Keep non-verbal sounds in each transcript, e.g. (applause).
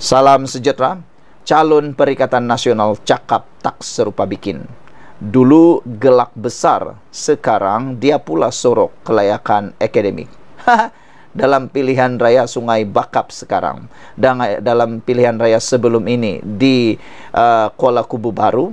Salam sejahtera, calon Perikatan Nasional cakap tak serupa bikin. Dulu gelak besar, sekarang dia pula sorok kelayakan akademik. dalam pilihan raya Sungai Bakap sekarang dan eh, dalam pilihan raya sebelum ini di uh, Kuala Kubu Baru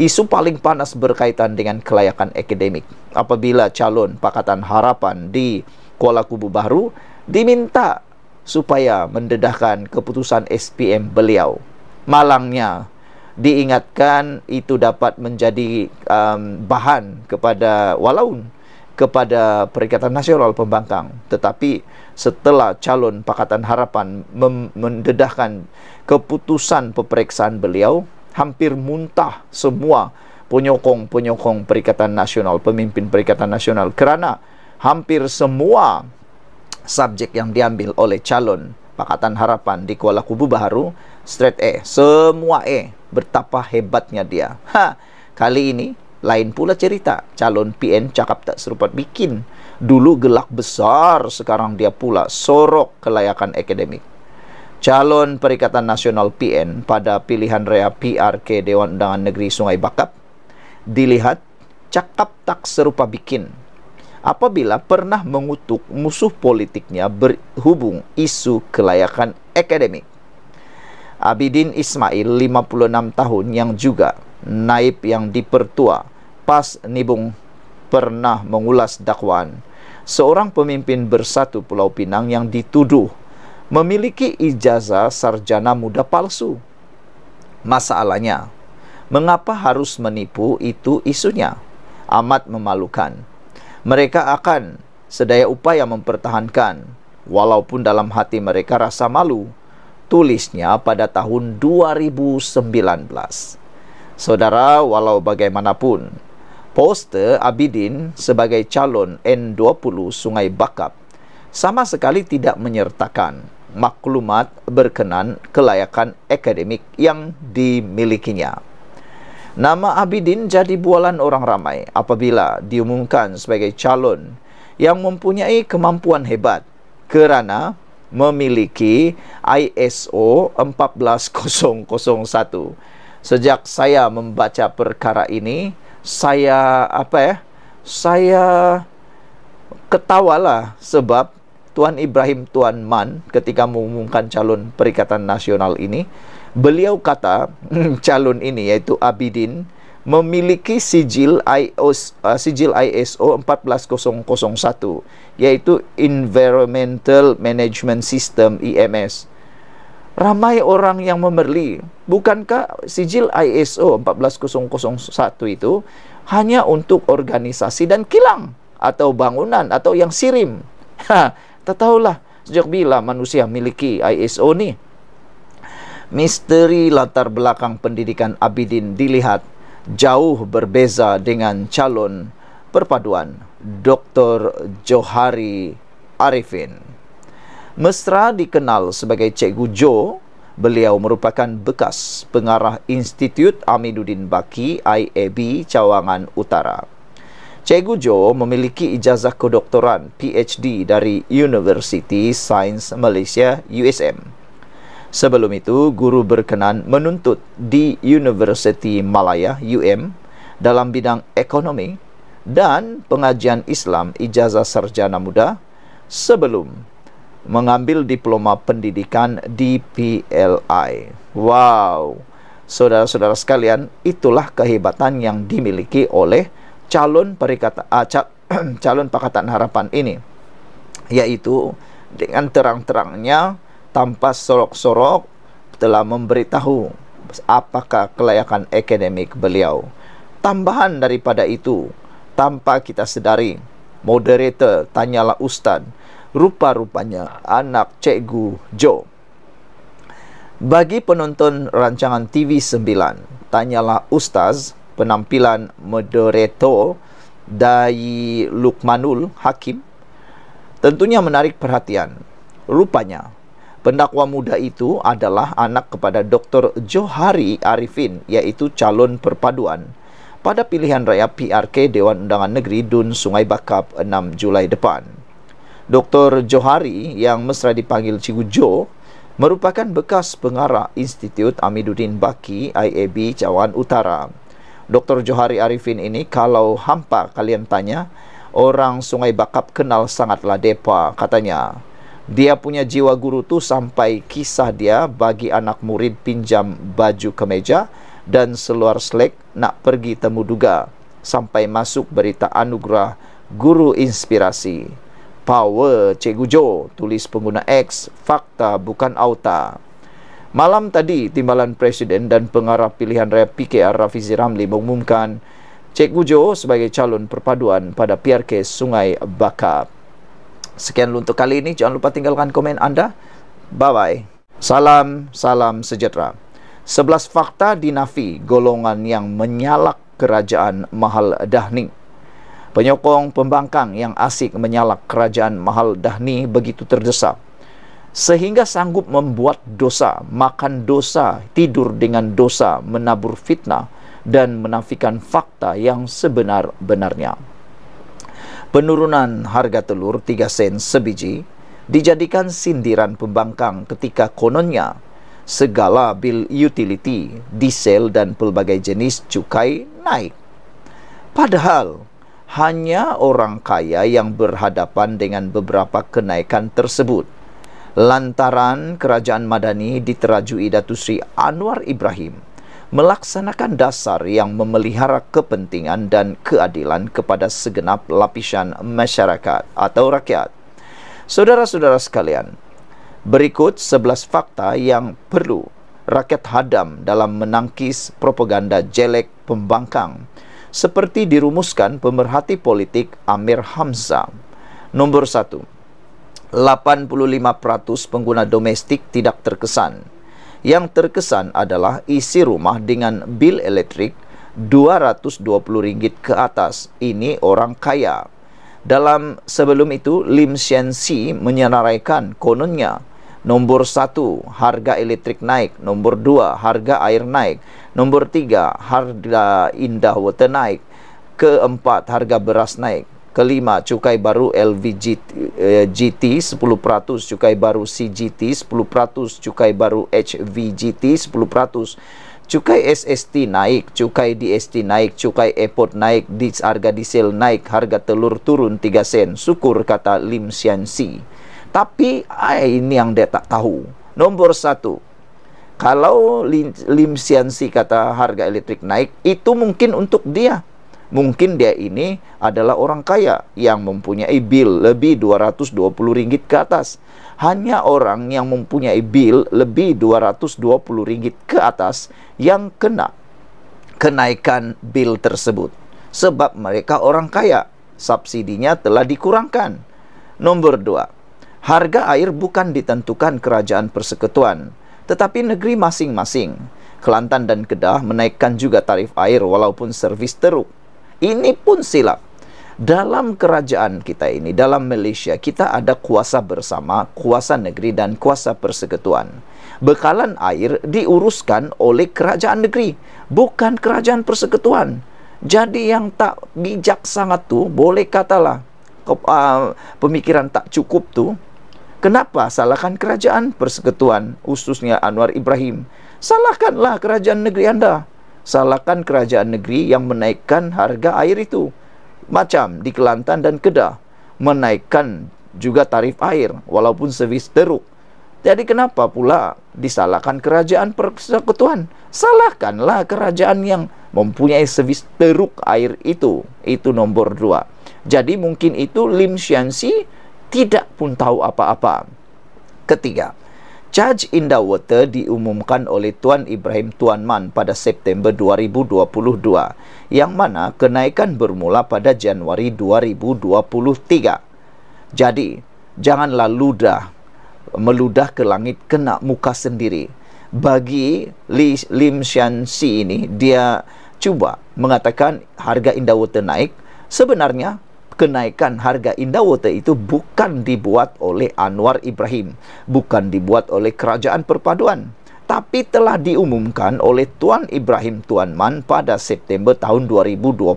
isu paling panas berkaitan dengan kelayakan akademik apabila calon Pakatan Harapan di Kuala Kubu Baru diminta supaya mendedahkan keputusan SPM beliau. Malangnya, diingatkan itu dapat menjadi um, bahan kepada walaun kepada Perikatan Nasional Pembangkang. Tetapi setelah calon Pakatan Harapan mendedahkan keputusan peperiksaan beliau, hampir muntah semua penyokong-penyokong Perikatan Nasional, pemimpin Perikatan Nasional kerana hampir semua subjek yang diambil oleh calon Pakatan Harapan di Kuala Kubu Baharu straight A semua A bertapa hebatnya dia ha kali ini lain pula cerita calon PN cakap tak serupa bikin dulu gelak besar sekarang dia pula sorok kelayakan akademik calon Perikatan Nasional PN pada pilihan rea PRK Dewan Undangan Negeri Sungai Bakap dilihat cakap tak serupa bikin apabila pernah mengutuk musuh politiknya berhubung isu kelayakan akademik. Abidin Ismail, 56 tahun yang juga naib yang dipertua, pas nibung pernah mengulas dakwaan. Seorang pemimpin bersatu Pulau Pinang yang dituduh memiliki ijazah sarjana muda palsu. Masalahnya, mengapa harus menipu itu isunya? Amat memalukan mereka akan sedaya upaya mempertahankan walaupun dalam hati mereka rasa malu tulisnya pada tahun 2019 saudara walau bagaimanapun poster Abidin sebagai calon N20 Sungai Bakap sama sekali tidak menyertakan maklumat berkenan kelayakan akademik yang dimilikinya Nama Abidin jadi bualan orang ramai apabila diumumkan sebagai calon yang mempunyai kemampuan hebat kerana memiliki ISO 14001. Sejak saya membaca perkara ini, saya apa ya? Saya ketawalah sebab Tuan Ibrahim Tuan Man ketika mengumumkan calon Perikatan Nasional ini Beliau kata hmm, calon ini iaitu Abidin memiliki sijil ISO uh, sijil ISO 14001 iaitu Environmental Management System EMS. Ramai orang yang memerli. Bukankah sijil ISO 14001 itu hanya untuk organisasi dan kilang atau bangunan atau yang sirim? (laughs) Ha, tak sejak bila manusia memiliki ISO ni misteri latar belakang pendidikan Abidin dilihat jauh berbeza dengan calon perpaduan Dr. Johari Arifin. Mesra dikenal sebagai Cikgu Jo, beliau merupakan bekas pengarah Institut Aminuddin Baki IAB Cawangan Utara. Cikgu Jo memiliki ijazah kedoktoran PhD dari University Science Malaysia USM. Sebelum itu, guru berkenan menuntut di University Malaya UM dalam bidang ekonomi dan pengajian Islam ijazah sarjana muda sebelum mengambil diploma pendidikan di PLI. Wow. Saudara-saudara sekalian, itulah kehebatan yang dimiliki oleh calon perikata, uh, (clears throat) calon pakatan harapan ini yaitu dengan terang-terangnya tanpa sorok-sorok telah memberitahu apakah kelayakan akademik beliau. Tambahan daripada itu, tanpa kita sedari, moderator tanyalah ustaz, rupa-rupanya anak cikgu Jo. Bagi penonton rancangan TV9, tanyalah ustaz penampilan moderator dari Lukmanul Hakim. Tentunya menarik perhatian. Rupanya Pendakwa muda itu adalah anak kepada Dr. Johari Arifin yaitu calon perpaduan pada pilihan raya PRK Dewan Undangan Negeri Dun Sungai Bakap 6 Julai depan. Dr. Johari yang mesra dipanggil Cikgu Jo merupakan bekas pengarah Institut Amiduddin Baki IAB Cawan Utara. Dr. Johari Arifin ini kalau hampa kalian tanya, orang Sungai Bakap kenal sangatlah depa katanya dia punya jiwa guru tu sampai kisah dia bagi anak murid pinjam baju kemeja dan seluar selek nak pergi temu duga sampai masuk berita anugerah guru inspirasi power cikgu jo tulis pengguna x fakta bukan auta malam tadi timbalan presiden dan pengarah pilihan raya PKR Rafizi Ramli mengumumkan cikgu jo sebagai calon perpaduan pada PRK Sungai Bakar Sekian untuk kali ini. Jangan lupa tinggalkan komen anda. Bye-bye. Salam, salam sejahtera. Sebelas fakta dinafi golongan yang menyalak kerajaan Mahal Dahni. Penyokong pembangkang yang asik menyalak kerajaan Mahal Dahni begitu terdesak. Sehingga sanggup membuat dosa, makan dosa, tidur dengan dosa, menabur fitnah dan menafikan fakta yang sebenar-benarnya penurunan harga telur 3 sen sebiji dijadikan sindiran pembangkang ketika kononnya segala bil utility, diesel dan pelbagai jenis cukai naik. Padahal, hanya orang kaya yang berhadapan dengan beberapa kenaikan tersebut. Lantaran Kerajaan Madani diterajui Datu Sri Anwar Ibrahim – melaksanakan dasar yang memelihara kepentingan dan keadilan kepada segenap lapisan masyarakat atau rakyat. Saudara-saudara sekalian, berikut 11 fakta yang perlu rakyat hadam dalam menangkis propaganda jelek pembangkang seperti dirumuskan pemerhati politik Amir Hamzah. Nomor 1. 85% pengguna domestik tidak terkesan yang terkesan adalah isi rumah dengan bil elektrik rm ringgit ke atas. Ini orang kaya. Dalam sebelum itu, Lim Shen Si menyenaraikan kononnya Nombor satu harga elektrik naik. Nombor dua harga air naik. Nombor tiga harga indah water naik. Keempat, harga beras naik. Kelima, cukai baru LVGT eh, GT 10%, cukai baru CGT 10%, cukai baru HVGT 10%, cukai SST naik, cukai DST naik, cukai airport naik, dis harga diesel naik, harga telur turun 3 sen. Syukur kata Lim Sian Si Tapi ah, ini yang dia tak tahu. Nomor satu, kalau Lim Sian Si kata harga elektrik naik, itu mungkin untuk dia Mungkin dia ini adalah orang kaya yang mempunyai bill lebih 220 ringgit ke atas. Hanya orang yang mempunyai bill lebih 220 ringgit ke atas yang kena kenaikan bill tersebut. Sebab mereka orang kaya, subsidinya telah dikurangkan. Nomor dua, Harga air bukan ditentukan kerajaan persekutuan, tetapi negeri masing-masing. Kelantan dan Kedah menaikkan juga tarif air walaupun servis teruk. Ini pun silap. Dalam kerajaan kita ini, dalam Malaysia, kita ada kuasa bersama, kuasa negeri dan kuasa persekutuan. Bekalan air diuruskan oleh kerajaan negeri, bukan kerajaan persekutuan. Jadi yang tak bijak sangat tu, boleh katalah uh, pemikiran tak cukup tu. Kenapa salahkan kerajaan persekutuan, khususnya Anwar Ibrahim? Salahkanlah kerajaan negeri anda salahkan kerajaan negeri yang menaikkan harga air itu. Macam di Kelantan dan Kedah, menaikkan juga tarif air walaupun servis teruk. Jadi kenapa pula disalahkan kerajaan persekutuan? Salahkanlah kerajaan yang mempunyai servis teruk air itu. Itu nomor dua. Jadi mungkin itu Lim Xianxi tidak pun tahu apa-apa. Ketiga, Charge in the Water diumumkan oleh Tuan Ibrahim Tuan Man pada September 2022 yang mana kenaikan bermula pada Januari 2023. Jadi, janganlah ludah meludah ke langit kena muka sendiri. Bagi Lim Sian Si ini, dia cuba mengatakan harga Indawater naik, sebenarnya kenaikan harga Indawater itu bukan dibuat oleh Anwar Ibrahim, bukan dibuat oleh Kerajaan Perpaduan, tapi telah diumumkan oleh Tuan Ibrahim Tuan Man pada September tahun 2022,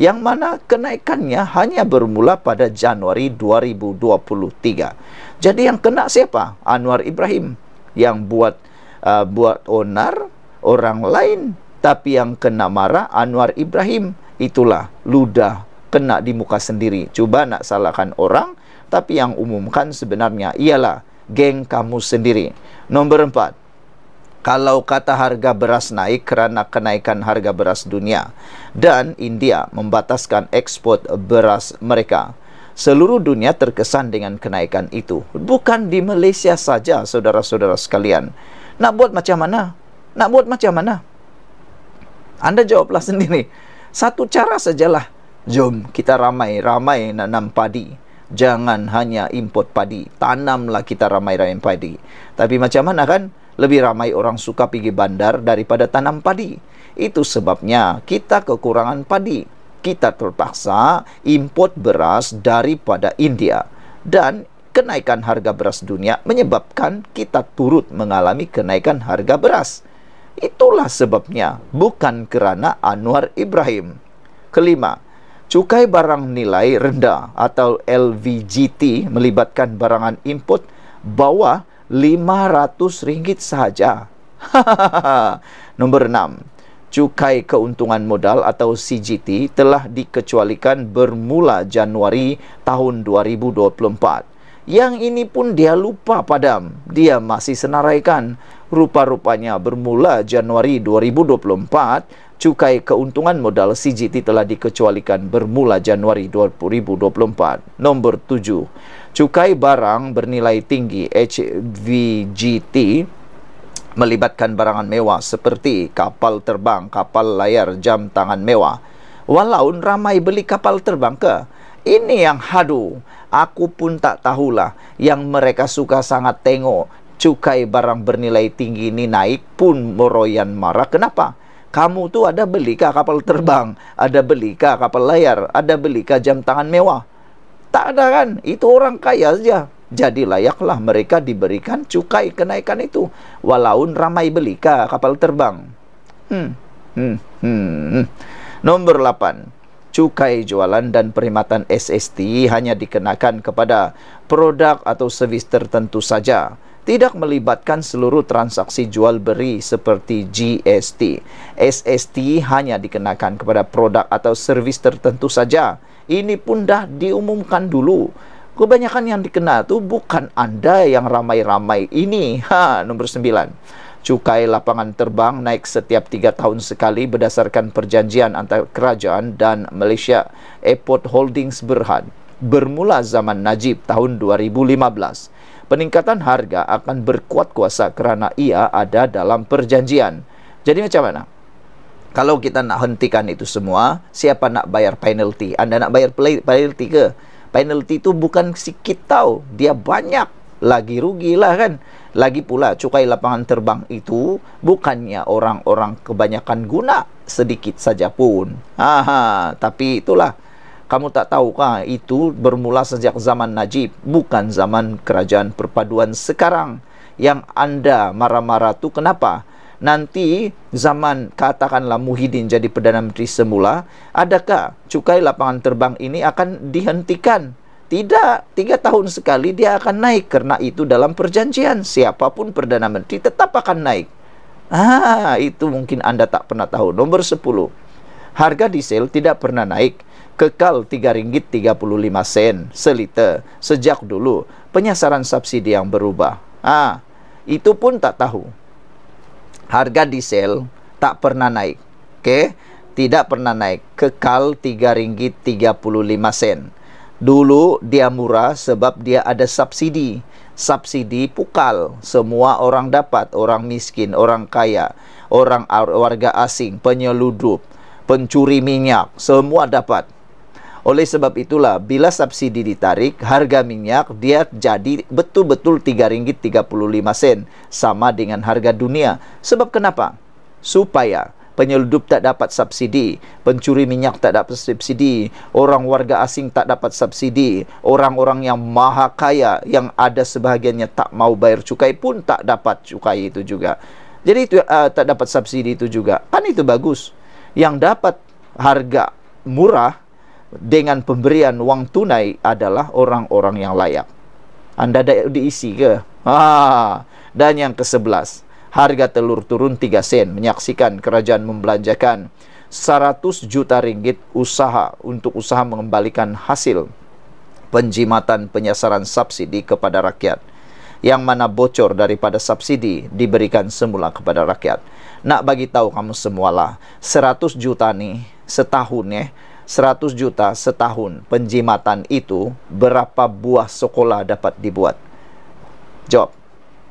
yang mana kenaikannya hanya bermula pada Januari 2023. Jadi yang kena siapa? Anwar Ibrahim yang buat uh, buat onar orang lain, tapi yang kena marah Anwar Ibrahim itulah ludah kena di muka sendiri. Cuba nak salahkan orang, tapi yang umumkan sebenarnya ialah geng kamu sendiri. Nomor empat, kalau kata harga beras naik kerana kenaikan harga beras dunia dan India membataskan ekspor beras mereka. Seluruh dunia terkesan dengan kenaikan itu. Bukan di Malaysia saja, saudara-saudara sekalian. Nak buat macam mana? Nak buat macam mana? Anda jawablah (laughs) sendiri. Satu cara sajalah. Jom kita ramai-ramai nanam padi. Jangan hanya import padi. Tanamlah kita ramai-ramai padi. Tapi macam mana kan? Lebih ramai orang suka pergi bandar daripada tanam padi. Itu sebabnya kita kekurangan padi. Kita terpaksa import beras daripada India. Dan kenaikan harga beras dunia menyebabkan kita turut mengalami kenaikan harga beras. Itulah sebabnya, bukan kerana Anwar Ibrahim. Kelima, Cukai barang nilai rendah atau LVGT melibatkan barangan input bawah RM500 sahaja. (laughs) Nombor enam, Cukai keuntungan modal atau CGT telah dikecualikan bermula Januari tahun 2024. Yang ini pun dia lupa padam. Dia masih senaraikan. Rupa-rupanya bermula Januari 2024, cukai keuntungan modal CGT telah dikecualikan bermula Januari 2024. Nombor 7. Cukai barang bernilai tinggi HVGT melibatkan barangan mewah seperti kapal terbang, kapal layar, jam tangan mewah. Walau ramai beli kapal terbang ke? Ini yang hadu. Aku pun tak tahulah yang mereka suka sangat tengok cukai barang bernilai tinggi ini naik pun meroyan marah. Kenapa? kamu tu ada belikah kapal terbang? Ada belikah kapal layar? Ada belikah jam tangan mewah? Tak ada kan? Itu orang kaya saja. Jadi layaklah mereka diberikan cukai kenaikan itu. Walaupun ramai belikah kapal terbang. Hmm. Hmm. Hmm. Nombor 8. Cukai jualan dan perkhidmatan SST hanya dikenakan kepada produk atau servis tertentu saja tidak melibatkan seluruh transaksi jual beli seperti GST. SST hanya dikenakan kepada produk atau servis tertentu saja. Ini pun dah diumumkan dulu. Kebanyakan yang dikena tu bukan anda yang ramai-ramai ini. Ha, nomor 9. Cukai lapangan terbang naik setiap 3 tahun sekali berdasarkan perjanjian antara kerajaan dan Malaysia Airport Holdings Berhad bermula zaman Najib tahun 2015 peningkatan harga akan berkuat kuasa kerana ia ada dalam perjanjian. Jadi macam mana? Kalau kita nak hentikan itu semua, siapa nak bayar penalty? Anda nak bayar penalty ke? Penalty itu bukan sikit tau, dia banyak. Lagi rugi lah kan. Lagi pula cukai lapangan terbang itu bukannya orang-orang kebanyakan guna sedikit saja pun. Aha, tapi itulah kamu tak tahukah itu bermula sejak zaman Najib bukan zaman kerajaan perpaduan sekarang yang anda marah-marah tu kenapa nanti zaman katakanlah Muhyiddin jadi Perdana Menteri semula adakah cukai lapangan terbang ini akan dihentikan tidak, tiga tahun sekali dia akan naik kerana itu dalam perjanjian siapapun Perdana Menteri tetap akan naik ah, itu mungkin anda tak pernah tahu nomor sepuluh harga diesel tidak pernah naik kekal RM3.35 seliter sejak dulu penyasaran subsidi yang berubah. Ah, ha, itu pun tak tahu. Harga diesel tak pernah naik. Oke, okay? tidak pernah naik. Kekal RM3.35. Dulu dia murah sebab dia ada subsidi. Subsidi pukal semua orang dapat, orang miskin, orang kaya, orang warga asing, penyeludup, pencuri minyak, semua dapat. Oleh sebab itulah bila subsidi ditarik harga minyak dia jadi betul-betul 3 ringgit 35 sen sama dengan harga dunia. Sebab kenapa? Supaya penyeludup tak dapat subsidi, pencuri minyak tak dapat subsidi, orang warga asing tak dapat subsidi, orang-orang yang maha kaya yang ada sebahagiannya tak mau bayar cukai pun tak dapat cukai itu juga. Jadi itu uh, tak dapat subsidi itu juga. Kan itu bagus. Yang dapat harga murah dengan pemberian wang tunai adalah orang-orang yang layak. Anda ada diisi ke? Ha. Dan yang ke-11, harga telur turun 3 sen menyaksikan kerajaan membelanjakan 100 juta ringgit usaha untuk usaha mengembalikan hasil penjimatan penyasaran subsidi kepada rakyat yang mana bocor daripada subsidi diberikan semula kepada rakyat. Nak bagi tahu kamu semualah, 100 juta ni setahun ya, 100 juta setahun penjimatan itu berapa buah sekolah dapat dibuat? Jawab.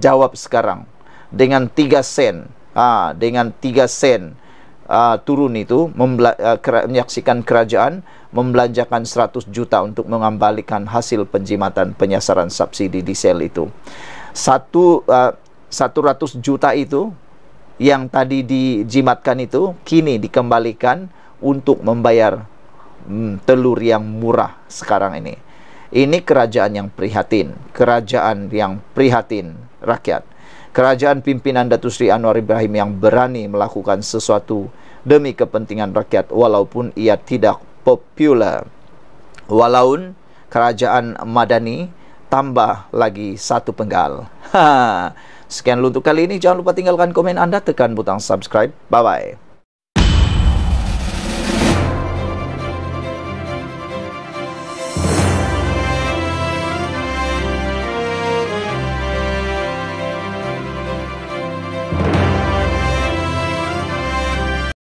Jawab sekarang. Dengan 3 sen. Ah, dengan 3 sen uh, turun itu uh, kera- menyaksikan kerajaan membelanjakan 100 juta untuk mengembalikan hasil penjimatan penyasaran subsidi diesel itu. Satu uh, 100 juta itu yang tadi dijimatkan itu kini dikembalikan untuk membayar hmm, telur yang murah sekarang ini. Ini kerajaan yang prihatin, kerajaan yang prihatin rakyat. Kerajaan pimpinan Datuk Seri Anwar Ibrahim yang berani melakukan sesuatu demi kepentingan rakyat walaupun ia tidak popular. Walaupun kerajaan Madani tambah lagi satu penggal. (laughs) Ha. Sekian untuk kali ini. Jangan lupa tinggalkan komen anda, tekan butang subscribe. Bye-bye.